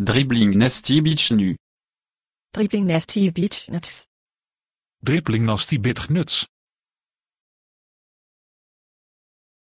Dribbling Nasty Beach nu. Dribbling Nasty bitch Nuts. Dribbling Nasty bitch Nuts.